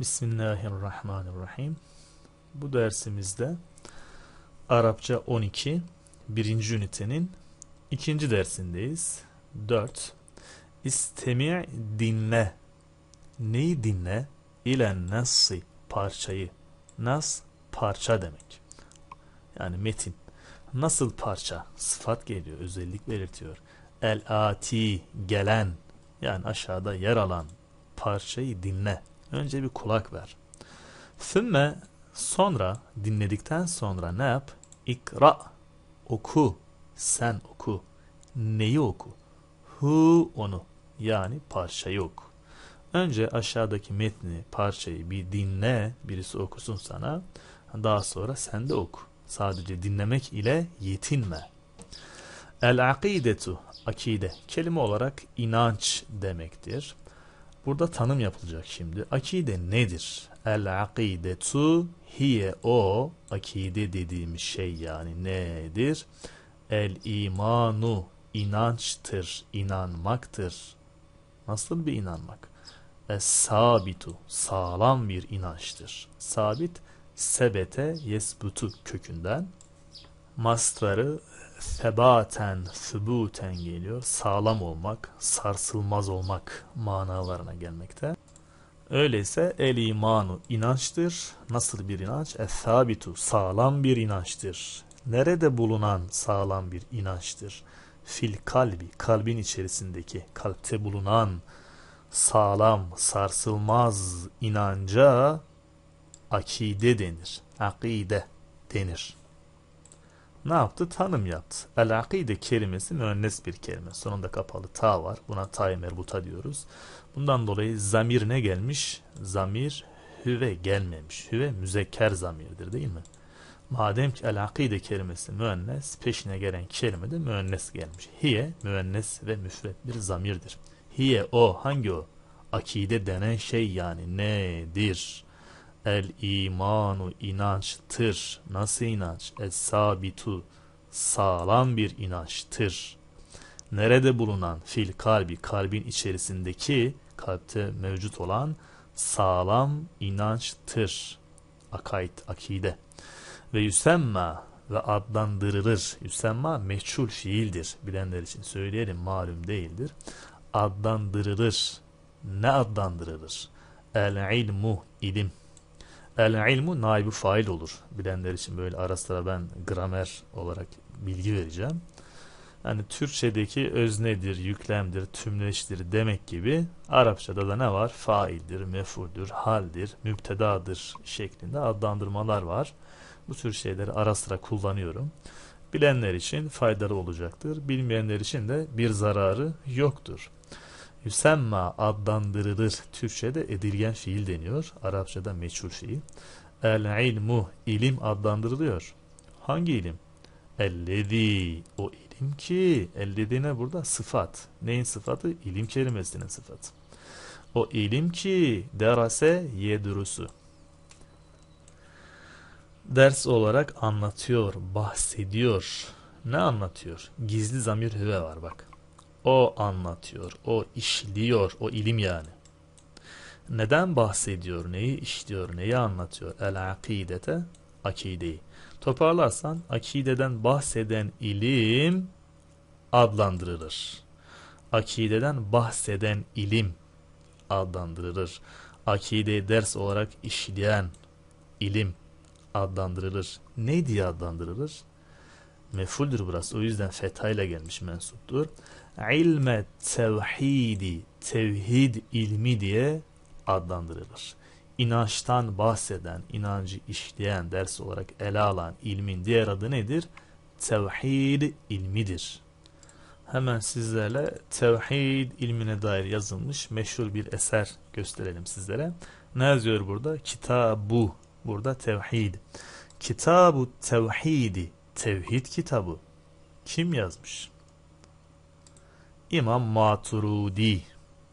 Bismillahirrahmanirrahim. Bu dersimizde Arapça 12 birinci ünitenin ikinci dersindeyiz. 4. İstemi' dinle. Neyi dinle? İle nasi parçayı. Nas parça demek. Yani metin. Nasıl parça? Sıfat geliyor, özellik belirtiyor. El ati gelen yani aşağıda yer alan parçayı dinle Önce bir kulak ver. Sümme sonra dinledikten sonra ne yap? İkra oku. Sen oku. Neyi oku? Hu onu. Yani parça oku. Önce aşağıdaki metni, parçayı bir dinle. Birisi okusun sana. Daha sonra sen de oku. Sadece dinlemek ile yetinme. El akidetu akide kelime olarak inanç demektir. Burada tanım yapılacak şimdi. Akide nedir? El akidetu hiye o akide dediğimiz şey yani nedir? El imanu inançtır, inanmaktır. Nasıl bir inanmak? Es sabitu sağlam bir inançtır. Sabit sebete yesbutu kökünden mastarı febaten, sübuten geliyor. Sağlam olmak, sarsılmaz olmak manalarına gelmekte. Öyleyse el imanu inançtır. Nasıl bir inanç? Es-sabitu sağlam bir inançtır. Nerede bulunan sağlam bir inançtır? Fil kalbi, kalbin içerisindeki, kalpte bulunan sağlam, sarsılmaz inanca akide denir. Akide denir ne yaptı? Tanım yaptı. el kelimesi müennes bir kelime. Sonunda kapalı ta var. Buna ta-i merbuta diyoruz. Bundan dolayı zamir ne gelmiş? Zamir hüve gelmemiş. Hüve müzekker zamirdir değil mi? Madem ki el kelimesi müennes, peşine gelen kelime de müennes gelmiş. Hiye müennes ve müfret bir zamirdir. Hiye o hangi o? Akide denen şey yani nedir? El imanu inançtır. Nasıl inanç? Es sabitu sağlam bir inançtır. Nerede bulunan fil kalbi, kalbin içerisindeki, kalpte mevcut olan sağlam inançtır. Akait, akide. Ve yüsemma ve adlandırılır. Yüsemma meçhul fiildir. Bilenler için söyleyelim malum değildir. Adlandırılır. Ne adlandırılır? El ilmu, ilim El ilmu naibu fail olur. Bilenler için böyle ara sıra ben gramer olarak bilgi vereceğim. Yani Türkçedeki öznedir, yüklemdir, tümleştir demek gibi Arapçada da ne var? Faildir, mefuldür, haldir, müptedadır şeklinde adlandırmalar var. Bu tür şeyleri ara sıra kullanıyorum. Bilenler için faydalı olacaktır. Bilmeyenler için de bir zararı yoktur. Yüsemma adlandırılır. Türkçe'de edilgen fiil deniyor. Arapça'da meçhul fiil. El ilmu ilim adlandırılıyor. Hangi ilim? Ellezi o ilim ki ellediğine burada sıfat. Neyin sıfatı? İlim kelimesinin sıfatı. O ilim ki derase yedrusu. Ders olarak anlatıyor, bahsediyor. Ne anlatıyor? Gizli zamir hüve var bak. O anlatıyor, o işliyor, o ilim yani. Neden bahsediyor, neyi işliyor, neyi anlatıyor? El-akidete, akideyi. Toparlarsan akideden bahseden ilim adlandırılır. Akideden bahseden ilim adlandırılır. Akideyi ders olarak işleyen ilim adlandırılır. Ne diye adlandırılır? Mefuldür burası. O yüzden fethayla gelmiş mensuptur ilme tevhidi, tevhid ilmi diye adlandırılır. İnançtan bahseden, inancı işleyen, ders olarak ele alan ilmin diğer adı nedir? Tevhid ilmidir. Hemen sizlerle tevhid ilmine dair yazılmış meşhur bir eser gösterelim sizlere. Ne yazıyor burada? Kitabu. Burada tevhid. Kitabu tevhidi. Tevhid kitabı. Kim yazmış? İmam Maturudi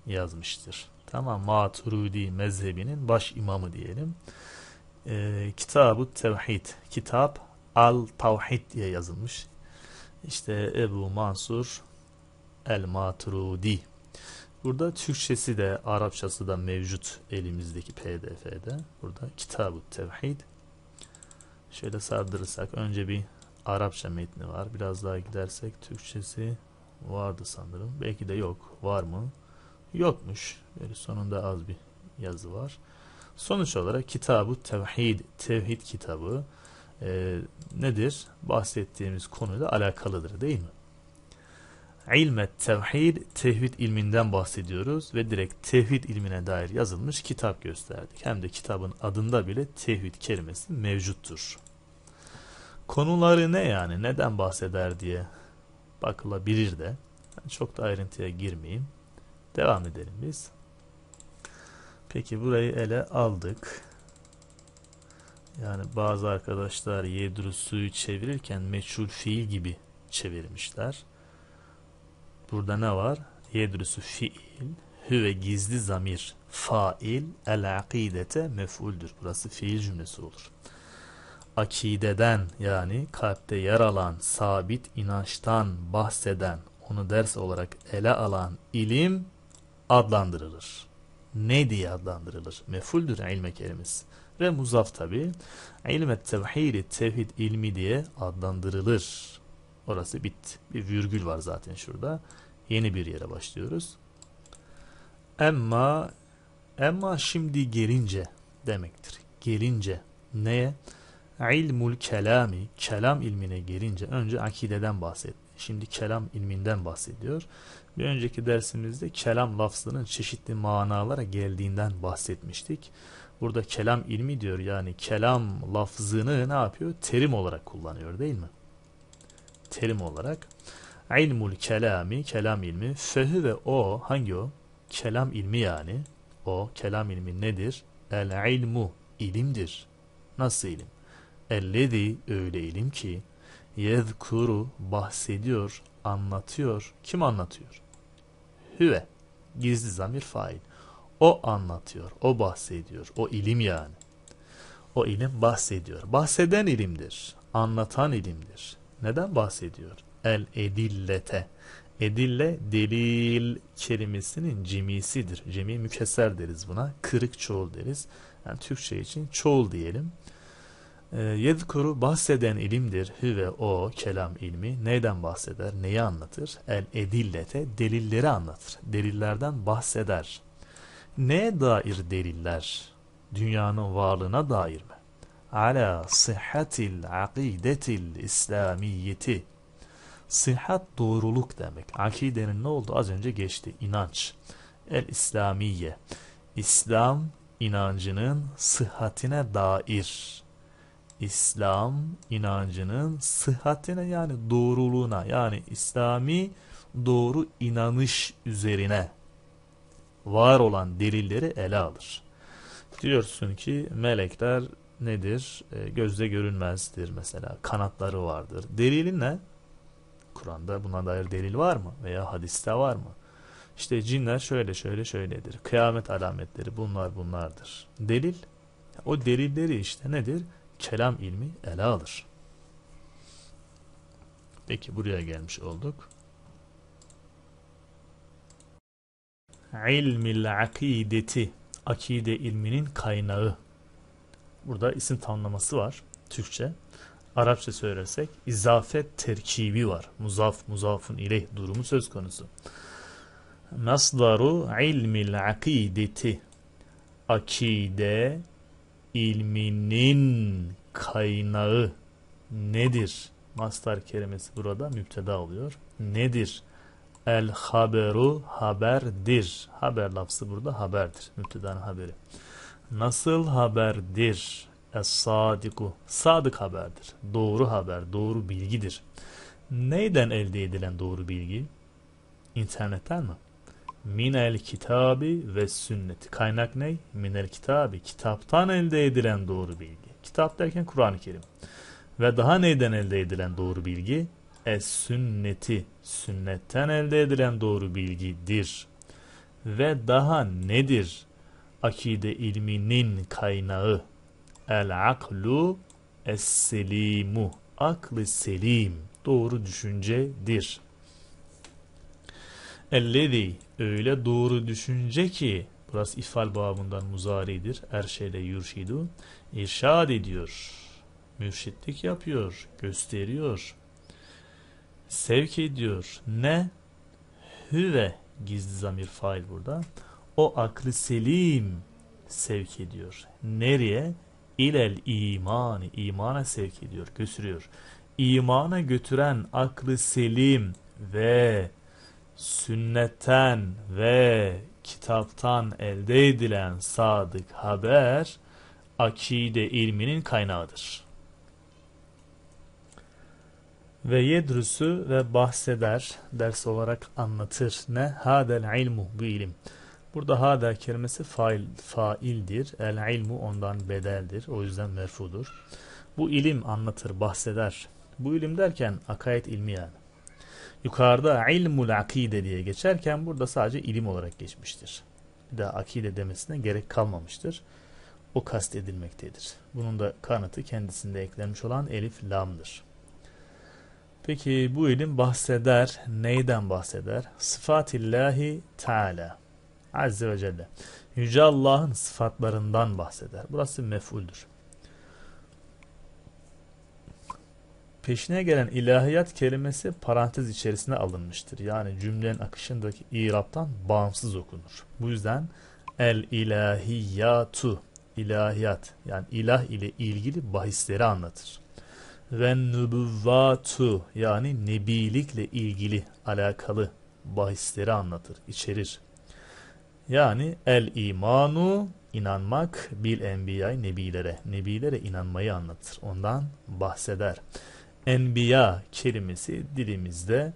yazmıştır. Tamam Maturudi mezhebinin baş imamı diyelim. Ee, Kitab-ı Tevhid, kitap Al-Tavhid diye yazılmış. İşte Ebu Mansur El-Maturudi. Burada Türkçesi de Arapçası da mevcut elimizdeki pdf'de. Burada Kitab-ı Tevhid. Şöyle sardırırsak önce bir Arapça metni var. Biraz daha gidersek Türkçesi vardı sanırım. Belki de yok. Var mı? Yokmuş. Böyle sonunda az bir yazı var. Sonuç olarak kitabı tevhid, tevhid kitabı e, nedir? Bahsettiğimiz konuyla alakalıdır değil mi? İlme tevhid, tevhid ilminden bahsediyoruz ve direkt tevhid ilmine dair yazılmış kitap gösterdik. Hem de kitabın adında bile tevhid kelimesi mevcuttur. Konuları ne yani? Neden bahseder diye bakılabilir de. çok da ayrıntıya girmeyeyim. Devam edelim biz. Peki burayı ele aldık. Yani bazı arkadaşlar Yedrus suyu çevirirken meçhul fiil gibi çevirmişler. Burada ne var? Yedrusu fiil, hüve gizli zamir, fail, el akidete mef'uldür. Burası fiil cümlesi olur akideden yani kalpte yer alan sabit inançtan bahseden, onu ders olarak ele alan ilim adlandırılır. Ne diye adlandırılır? Mefuldür ilme kelimesi. Ve muzaf tabi. İlmet tevhidi tevhid ilmi diye adlandırılır. Orası bit. Bir virgül var zaten şurada. Yeni bir yere başlıyoruz. Emma emma şimdi gelince demektir. Gelince neye? İlmul kelami, kelam ilmine girince önce akideden bahsetti. Şimdi kelam ilminden bahsediyor. Bir önceki dersimizde kelam lafzının çeşitli manalara geldiğinden bahsetmiştik. Burada kelam ilmi diyor yani kelam lafzını ne yapıyor? Terim olarak kullanıyor değil mi? Terim olarak. İlmul kelami, kelam ilmi. Fehü ve o, hangi o? Kelam ilmi yani. O, kelam ilmi nedir? El ilmu, ilimdir. Nasıl ilim? Ellezi öyle ilim ki yezkuru bahsediyor, anlatıyor. Kim anlatıyor? Hüve. Gizli zamir fail. O anlatıyor, o bahsediyor. O ilim yani. O ilim bahsediyor. Bahseden ilimdir. Anlatan ilimdir. Neden bahsediyor? El edillete. Edille delil kelimesinin cimisidir. Cemi mükesser deriz buna. Kırık çoğul deriz. Yani Türkçe için çoğul diyelim. Ee, Yedkuru bahseden ilimdir. ve o kelam ilmi. Neyden bahseder? Neyi anlatır? El edillete delilleri anlatır. Delillerden bahseder. Ne dair deliller? Dünyanın varlığına dair mi? Ala sıhhatil akidetil İslamiyeti. Sıhhat doğruluk demek. Akidenin ne oldu? Az önce geçti. İnanç. El İslamiye. İslam inancının sıhhatine dair İslam inancının sıhhatine yani doğruluğuna yani İslami doğru inanış üzerine var olan delilleri ele alır. Diyorsun ki melekler nedir? E, gözle görünmezdir mesela. Kanatları vardır. Delilin ne? Kur'an'da buna dair delil var mı? Veya hadiste var mı? İşte cinler şöyle şöyle şöyledir. Kıyamet alametleri bunlar bunlardır. Delil. O delilleri işte nedir? kelam ilmi ele alır. Peki buraya gelmiş olduk. İlmil akideti akide ilminin kaynağı. Burada isim tanımlaması var Türkçe. Arapça söylersek izafet terkibi var. Muzaf muzafun ileh durumu söz konusu. Masdaru ilmil akideti akide ilminin kaynağı nedir? Mastar kelimesi burada müpteda oluyor. Nedir? El haberu haberdir. Haber lafzı burada haberdir. Müptedanın haberi. Nasıl haberdir? Es sadiku. Sadık haberdir. Doğru haber, doğru bilgidir. Neyden elde edilen doğru bilgi? İnternetten mi? minel kitabi ve sünneti. Kaynak ne? Minel kitabi. Kitaptan elde edilen doğru bilgi. Kitap derken Kur'an-ı Kerim. Ve daha neyden elde edilen doğru bilgi? Es sünneti. Sünnetten elde edilen doğru bilgidir. Ve daha nedir? Akide ilminin kaynağı. El aklu es selimu. Aklı selim. Doğru düşüncedir. Ellezi öyle doğru düşünce ki burası ifal babından muzaridir. Her şeyle yurşidu. irşad ediyor. Mürşitlik yapıyor. Gösteriyor. Sevk ediyor. Ne? Hüve gizli zamir fail burada. O aklı selim sevk ediyor. Nereye? İlel imanı. imana sevk ediyor. gösteriyor. İmana götüren aklı selim ve sünnetten ve kitaptan elde edilen sadık haber akide ilminin kaynağıdır. Ve yedrüsü ve bahseder, ders olarak anlatır. Ne? Hadel ilmu, bu ilim. Burada hada kelimesi fail, faildir. El ilmu ondan bedeldir. O yüzden merfudur. Bu ilim anlatır, bahseder. Bu ilim derken akayet ilmi yani. Yukarıda ilmul akide diye geçerken burada sadece ilim olarak geçmiştir. Bir daha akide demesine gerek kalmamıştır. O kastedilmektedir. Bunun da kanıtı kendisinde eklenmiş olan elif lamdır. Peki bu ilim bahseder. Neyden bahseder? Sıfatillahi Teala. Azze ve Celle. Yüce Allah'ın sıfatlarından bahseder. Burası mefuldür. peşine gelen ilahiyat kelimesi parantez içerisine alınmıştır. Yani cümlenin akışındaki iraptan bağımsız okunur. Bu yüzden el ilahiyatu ilahiyat yani ilah ile ilgili bahisleri anlatır. Ve nübüvvatu yani nebilikle ilgili alakalı bahisleri anlatır, içerir. Yani el imanu inanmak bil enbiyay nebilere, nebilere inanmayı anlatır. Ondan bahseder enbiya kelimesi dilimizde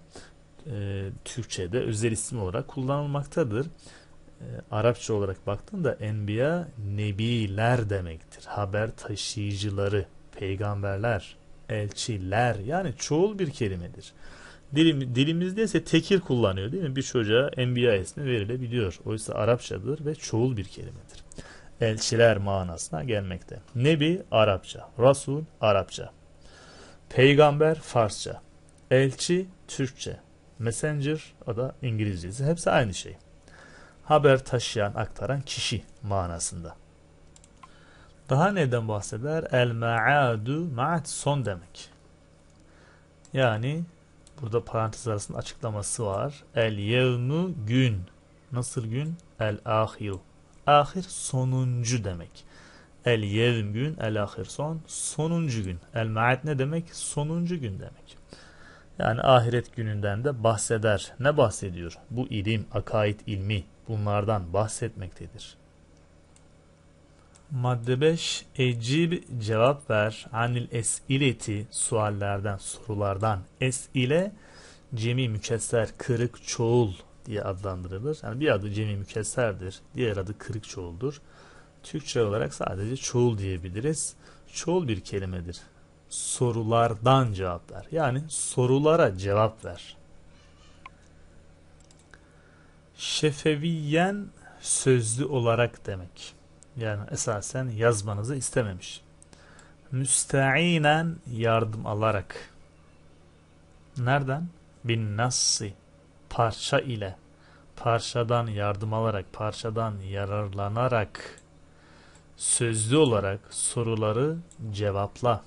e, Türkçe'de özel isim olarak kullanılmaktadır. E, Arapça olarak baktığında enbiya nebiler demektir. Haber taşıyıcıları, peygamberler, elçiler yani çoğul bir kelimedir. Dilim, dilimizde ise tekil kullanıyor değil mi? Bir çocuğa enbiya ismi verilebiliyor. Oysa Arapçadır ve çoğul bir kelimedir. Elçiler manasına gelmekte. Nebi Arapça, Rasul Arapça. Peygamber Farsça, elçi Türkçe, messenger o da İngilizcesi. Hepsi aynı şey. Haber taşıyan, aktaran kişi manasında. Daha neden bahseder? El ma'adu ma'at son demek. Yani burada parantez arasında açıklaması var. El yevmu gün. Nasıl gün? El ahiru. Ahir sonuncu demek. El yevm gün, el ahir son, sonuncu gün. El maat ne demek? Sonuncu gün demek. Yani ahiret gününden de bahseder. Ne bahsediyor? Bu ilim, akaid ilmi bunlardan bahsetmektedir. Madde 5. Ecib cevap ver. Anil es ileti suallerden, sorulardan. es ile cemi mükesser, kırık, çoğul diye adlandırılır. Yani bir adı cemi mükesserdir, diğer adı kırık çoğuldur. Türkçe olarak sadece çoğul diyebiliriz. Çoğul bir kelimedir. Sorulardan cevap ver. Yani sorulara cevap ver. Şefeviyen sözlü olarak demek. Yani esasen yazmanızı istememiş. Müsteinen yardım alarak. Nereden? Bin nassi. Parça ile. Parçadan yardım alarak, parçadan yararlanarak Sözlü olarak soruları cevapla.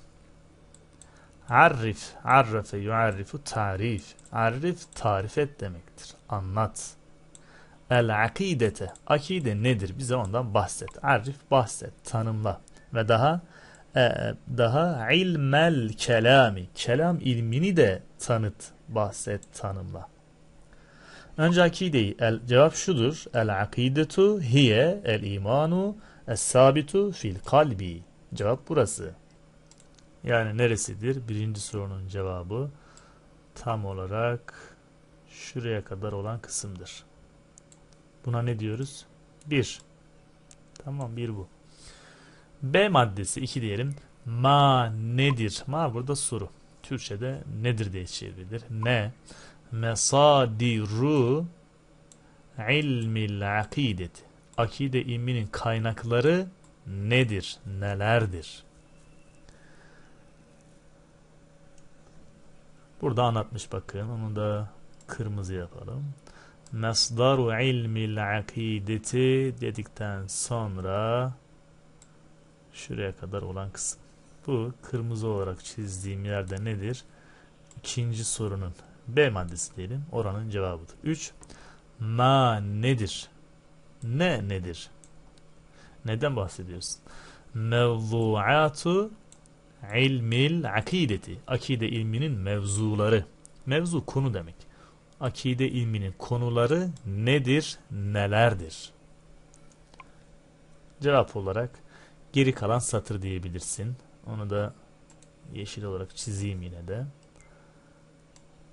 Arif, arrafe yuarrifu tarif. Arif tarif et demektir. Anlat. El akidete. Akide nedir? Bize ondan bahset. Arif bahset, tanımla. Ve daha e, daha ilmel kelami. Kelam ilmini de tanıt, bahset, tanımla. Önce akideyi. El, cevap şudur. El akidetu hiye el imanu Es-sabitu fil kalbi. Cevap burası. Yani neresidir? Birinci sorunun cevabı tam olarak şuraya kadar olan kısımdır. Buna ne diyoruz? Bir. Tamam bir bu. B maddesi iki diyelim. Ma nedir? Ma burada soru. Türkçe'de nedir diye çevrilir. Ne? mesadiru ilmil akideti akide ilminin kaynakları nedir, nelerdir? Burada anlatmış bakın. Onu da kırmızı yapalım. Mesdaru ilmil akideti dedikten sonra şuraya kadar olan kısım. Bu kırmızı olarak çizdiğim yerde nedir? İkinci sorunun B maddesi diyelim. Oranın cevabıdır. 3. Ma nedir? ne nedir? Neden bahsediyorsun? Mevzuatu ilmil akideti. Akide ilminin mevzuları. Mevzu konu demek. Akide ilminin konuları nedir, nelerdir? Cevap olarak geri kalan satır diyebilirsin. Onu da yeşil olarak çizeyim yine de.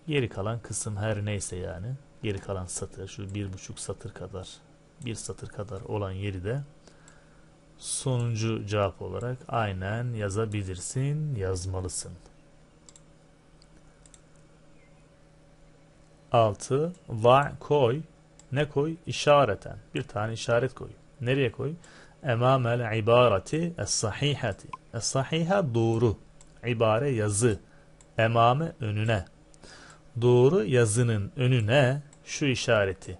Geri kalan kısım her neyse yani. Geri kalan satır, şu bir buçuk satır kadar bir satır kadar olan yeri de sonuncu cevap olarak aynen yazabilirsin, yazmalısın. 6. Va koy. Ne koy? İşareten. Bir tane işaret koy. Nereye koy? Emamel ibareti es-sahihati. Es-sahiha doğru. İbare yazı. Emame önüne. Doğru yazının önüne şu işareti.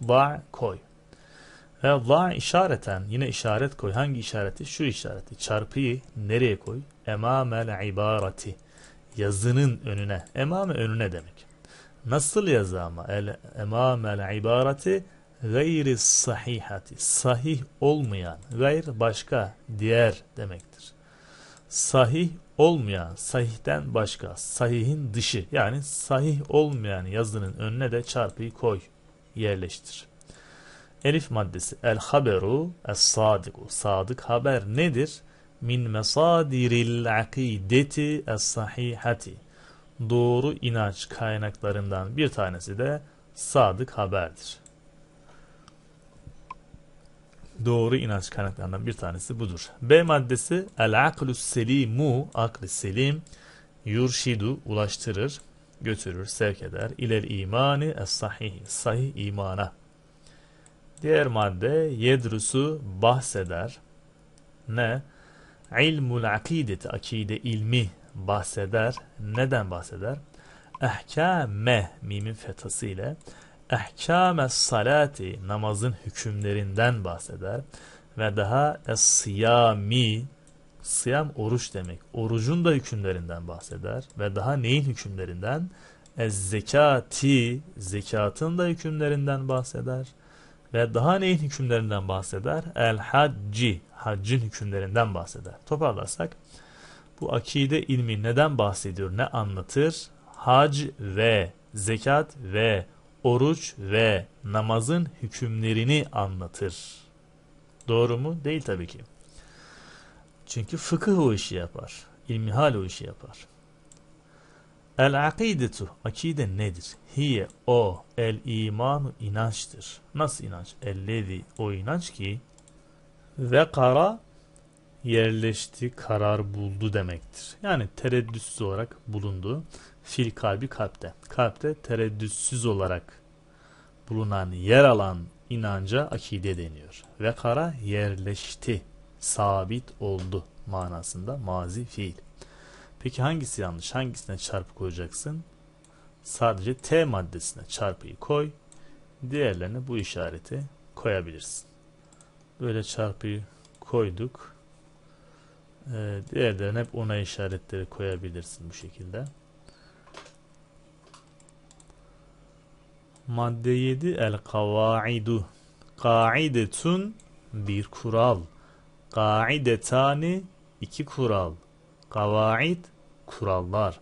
Va koy. Ve la işareten yine işaret koy. Hangi işareti? Şu işareti. Çarpıyı nereye koy? Emamel ibarati. Yazının önüne. Emame önüne demek. Nasıl yazı ama? El, emamel ibarati gayri sahihati. Sahih olmayan. Gayr başka, diğer demektir. Sahih olmayan, sahihten başka, sahihin dışı yani sahih olmayan yazının önüne de çarpıyı koy, yerleştir. Elif maddesi. El haberu es sadiku. Sadık haber nedir? Min mesadiril akideti es sahihati. Doğru inanç kaynaklarından bir tanesi de sadık haberdir. Doğru inanç kaynaklarından bir tanesi budur. B maddesi el aklus selimu aklı selim yurşidu ulaştırır, götürür, sevk eder. İler imani es sahih sahih imana Diğer madde yedrusu bahseder. Ne? İlmul akideti akide ilmi bahseder. Neden bahseder? Ehkâme mimin fetası ile ehkâme salati namazın hükümlerinden bahseder. Ve daha es-siyami siyam oruç demek. Orucun da hükümlerinden bahseder. Ve daha neyin hükümlerinden? Ez-zekati zekatın da hükümlerinden bahseder ve daha neyin hükümlerinden bahseder? El hacci, haccın hükümlerinden bahseder. Toparlarsak bu akide ilmi neden bahsediyor, ne anlatır? Hac ve zekat ve oruç ve namazın hükümlerini anlatır. Doğru mu? Değil tabii ki. Çünkü fıkıh o işi yapar. İlmihal o işi yapar. El akidetu akide nedir? Hiye o el imanu inançtır. Nasıl inanç? Ellezi o inanç ki ve kara yerleşti, karar buldu demektir. Yani tereddütsüz olarak bulundu. Fil kalbi kalpte. Kalpte tereddütsüz olarak bulunan, yer alan inanca akide deniyor. Ve kara yerleşti, sabit oldu manasında mazi fiil. Peki hangisi yanlış? Hangisine çarpı koyacaksın? Sadece T maddesine çarpıyı koy. Diğerlerine bu işareti koyabilirsin. Böyle çarpıyı koyduk. Ee, diğerlerine hep ona işaretleri koyabilirsin bu şekilde. Madde 7 el kavaidu. Kaidetun bir kural. Kaidetani iki kural. Kavaid kurallar.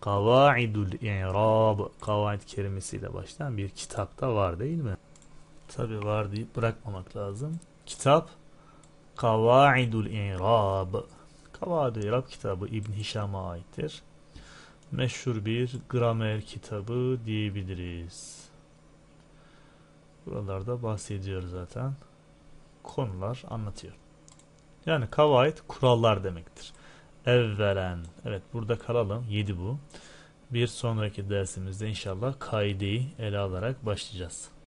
Kavaidul i'rab kavaid kelimesiyle başlayan bir kitapta var değil mi? Tabi var deyip bırakmamak lazım. Kitap Kavaidul i'rab Kavaidul i'rab kitabı İbn Hişam'a aittir. Meşhur bir gramer kitabı diyebiliriz. Buralarda bahsediyor zaten. Konular anlatıyor. Yani kavaid kurallar demektir evvelen. Evet burada kalalım. 7 bu. Bir sonraki dersimizde inşallah kaideyi ele alarak başlayacağız.